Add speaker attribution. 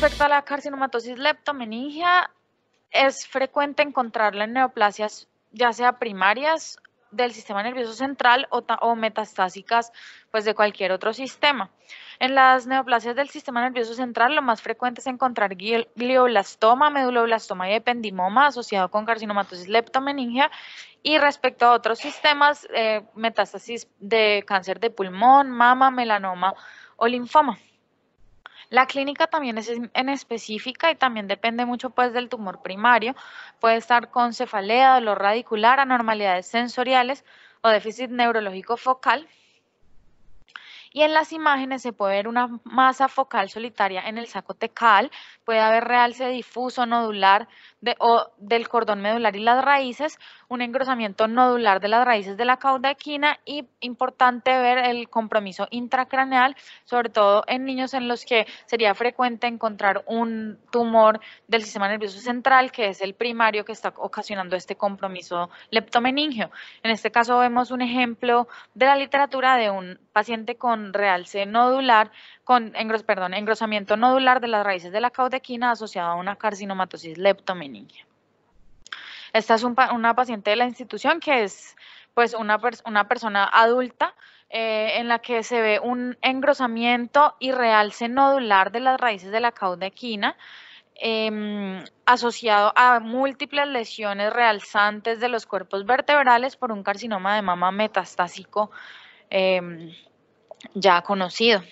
Speaker 1: Respecto a la carcinomatosis leptomeningia, es frecuente encontrarla en neoplasias ya sea primarias del sistema nervioso central o, o, metastásicas pues de cualquier otro sistema. En las neoplasias del sistema nervioso central lo más frecuente es encontrar glioblastoma, meduloblastoma y ependimoma asociado con carcinomatosis leptomeningia y respecto a otros sistemas, eh, metástasis de cáncer de pulmón, mama, melanoma o linfoma. La clínica también es en específica y también depende mucho pues del tumor primario. Puede estar con cefalea, dolor radicular, anormalidades sensoriales o déficit neurológico focal, y en las imágenes se puede ver una masa focal solitaria en el saco tecal, puede haber realce difuso nodular de, o del cordón medular y las raíces, un engrosamiento nodular de las raíces de la cauda equina y importante ver el compromiso intracraneal, sobre todo en niños en los que sería frecuente encontrar un tumor del sistema nervioso central, que es el primario que está ocasionando este compromiso leptomeningio. En este caso vemos un ejemplo de la literatura de un paciente con realce nodular, con perdón, engrosamiento nodular de las raíces de la caudequina asociado a una carcinomatosis leptomeningia. Esta es una paciente de la institución que es pues una, una persona adulta eh, en la que se ve un engrosamiento y realce nodular de las raíces de la caudequina equina em, asociado a múltiples lesiones realzantes de los cuerpos vertebrales por un carcinoma de mama metastásico eh, ya conocido.